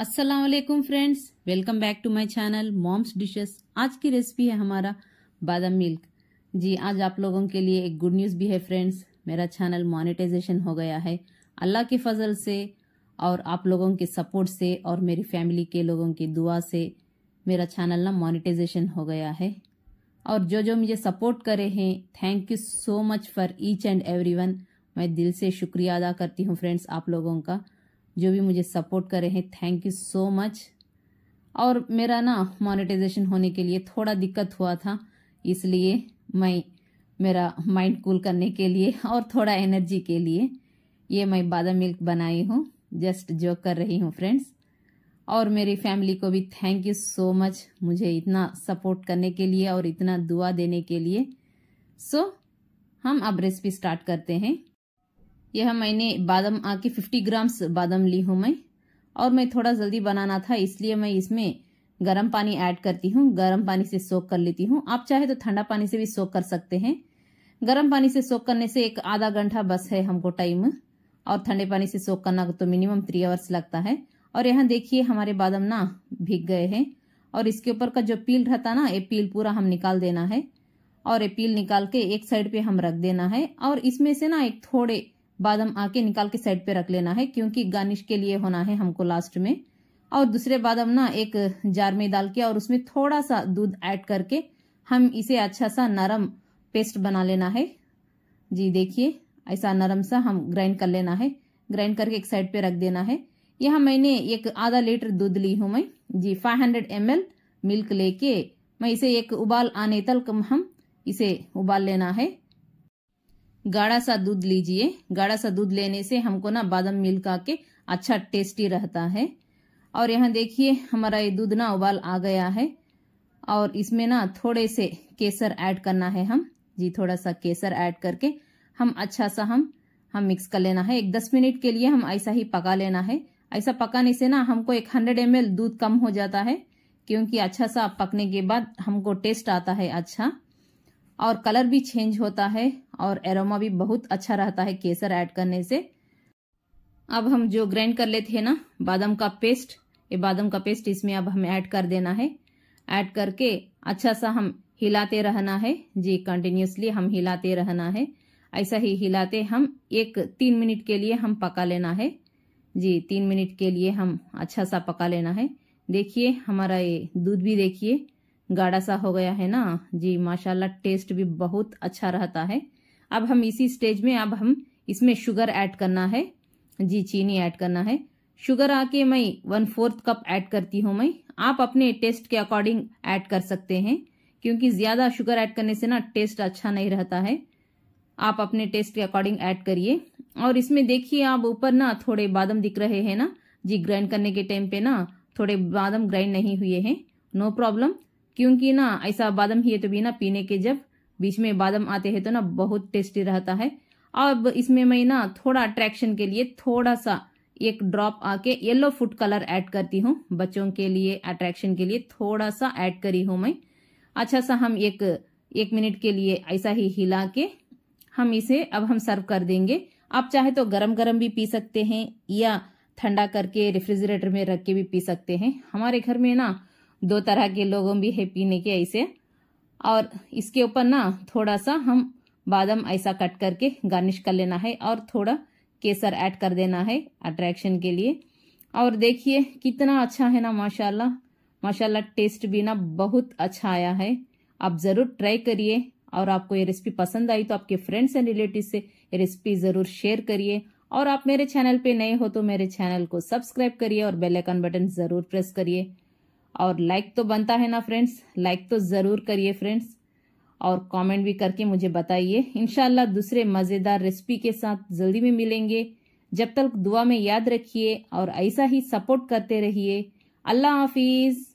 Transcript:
अस्सलाम वालेकुम friends welcome back to my channel moms dishes आज की रेसिपी है हमारा बादाम मिल्क जी आज आप लोगों के लिए एक गुड न्यूज़ भी है फ्रेंड्स मेरा चैनल मोनेटाइजेशन हो गया है अल्लाह के फजल से और आप लोगों के सपोर्ट से और मेरी फैमिली के लोगों की दुआ से मेरा चैनल ना मोनिटाइजेशन हो गया है और जो जो मुझे सपोर्ट करे हैं thank you so much for each and every मैं दिल से शुक्रिया अदा करती हूँ फ्रेंड्स आप लोगों का जो भी मुझे सपोर्ट रहे हैं थैंक यू सो मच और मेरा ना मोनेटाइजेशन होने के लिए थोड़ा दिक्कत हुआ था इसलिए मैं मेरा माइंड कूल करने के लिए और थोड़ा एनर्जी के लिए ये मैं बादाम मिल्क बनाई हूँ जस्ट जो कर रही हूँ फ्रेंड्स और मेरी फैमिली को भी थैंक यू सो मच मुझे इतना सपोर्ट करने के लिए और इतना दुआ देने के लिए सो so, हम अब रेसिपी स्टार्ट करते हैं यह मैंने बादाम आके फिफ्टी ग्राम्स बादाम ली हूँ मैं और मैं थोड़ा जल्दी बनाना था इसलिए मैं इसमें गर्म पानी ऐड करती हूँ गर्म पानी से सोख कर लेती हूँ आप चाहे तो ठंडा पानी से भी सोख कर सकते हैं गर्म पानी से सोख करने से एक आधा घंटा बस है हमको टाइम और ठंडे पानी से सोख करना तो मिनिमम थ्री आवर्स लगता है और यहाँ देखिए हमारे बादाम ना भीग गए हैं और इसके ऊपर का जो पील रहता ना ये पील पूरा हम निकाल देना है और ये पील निकाल के एक साइड पे हम रख देना है और इसमें से ना एक थोड़े हम आके निकाल के साइड पे रख लेना है क्योंकि गार्निश के लिए होना है हमको लास्ट में और दूसरे हम ना एक जार में डाल के और उसमें थोड़ा सा दूध ऐड करके हम इसे अच्छा सा नरम पेस्ट बना लेना है जी देखिए ऐसा नरम सा हम ग्राइंड कर लेना है ग्राइंड करके एक साइड पे रख देना है यहाँ मैंने एक आधा लीटर दूध ली हूँ मैं जी 500 हंड्रेड मिल्क लेके मैं इसे एक उबाल आने तक हम इसे उबाल लेना है गाढ़ा सा दूध लीजिए गाढ़ा सा दूध लेने से हमको ना बादाम मिल्क आके अच्छा टेस्टी रहता है और यहाँ देखिए हमारा ये दूध ना उबाल आ गया है और इसमें ना थोड़े से केसर ऐड करना है हम जी थोड़ा सा केसर ऐड करके हम अच्छा सा हम हम मिक्स कर लेना है एक दस मिनट के लिए हम ऐसा ही पका लेना है ऐसा पकाने से ना हमको एक हंड्रेड एम दूध कम हो जाता है क्योंकि अच्छा सा पकने के बाद हमको टेस्ट आता है अच्छा और कलर भी चेंज होता है और एरोमा भी बहुत अच्छा रहता है केसर ऐड करने से अब हम जो ग्राइंड कर लेते हैं ना बादाम का पेस्ट ये बादाम का पेस्ट इसमें अब हमें ऐड कर देना है ऐड करके अच्छा सा हम हिलाते रहना है जी कंटिन्यूसली हम हिलाते रहना है ऐसा ही हिलाते हम एक तीन मिनट के लिए हम पका लेना है जी तीन मिनट के लिए हम अच्छा सा पका लेना है देखिए हमारा ये दूध भी देखिए गाढ़ा सा हो गया है ना जी माशाल्लाह टेस्ट भी बहुत अच्छा रहता है अब हम इसी स्टेज में अब हम इसमें शुगर ऐड करना है जी चीनी ऐड करना है शुगर आके मैं वन फोर्थ कप ऐड करती हूँ मैं आप अपने टेस्ट के अकॉर्डिंग ऐड कर सकते हैं क्योंकि ज़्यादा शुगर ऐड करने से ना टेस्ट अच्छा नहीं रहता है आप अपने टेस्ट के अकॉर्डिंग ऐड करिए और इसमें देखिए आप ऊपर ना थोड़े बादम दिख रहे हैं ना जी ग्राइंड करने के टाइम पे ना थोड़े बादम ग्राइंड नहीं हुए हैं नो प्रॉब्लम क्योंकि ना ऐसा बादाम ही है तो भी ना पीने के जब बीच में बादाम आते हैं तो ना बहुत टेस्टी रहता है अब इसमें मैं ना थोड़ा अट्रैक्शन के लिए थोड़ा सा एक ड्रॉप आके येलो फूड कलर ऐड करती हूँ बच्चों के लिए अट्रैक्शन के लिए थोड़ा सा ऐड करी हूँ मैं अच्छा सा हम एक एक मिनट के लिए ऐसा ही हिला के हम इसे अब हम सर्व कर देंगे आप चाहे तो गरम गरम भी पी सकते हैं या ठंडा करके रेफ्रिजरेटर में रख के भी पी सकते हैं हमारे घर में ना दो तरह के लोगों भी है पीने के ऐसे और इसके ऊपर ना थोड़ा सा हम बादाम ऐसा कट करके गार्निश कर लेना है और थोड़ा केसर ऐड कर देना है अट्रैक्शन के लिए और देखिए कितना अच्छा है ना माशाल्लाह माशाल्लाह टेस्ट भी ना बहुत अच्छा आया है आप ज़रूर ट्राई करिए और आपको ये रेसिपी पसंद आई तो आपके फ्रेंड्स एंड रिलेटिव से ये रेसिपी ज़रूर शेयर करिए और आप मेरे चैनल पे नए हो तो मेरे चैनल को सब्सक्राइब करिए और बेल आइकन बटन ज़रूर प्रेस करिए और लाइक तो बनता है ना फ्रेंड्स लाइक तो ज़रूर करिए फ्रेंड्स और कमेंट भी करके मुझे बताइए इनशाला दूसरे मज़ेदार रेसिपी के साथ जल्दी में मिलेंगे जब तक दुआ में याद रखिए और ऐसा ही सपोर्ट करते रहिए अल्लाह हाफिज़